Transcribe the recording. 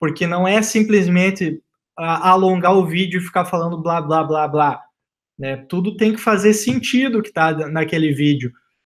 Porque não é simplesmente alongar o vídeo e ficar falando blá blá blá blá. Né? Tudo tem que fazer sentido que está naquele vídeo.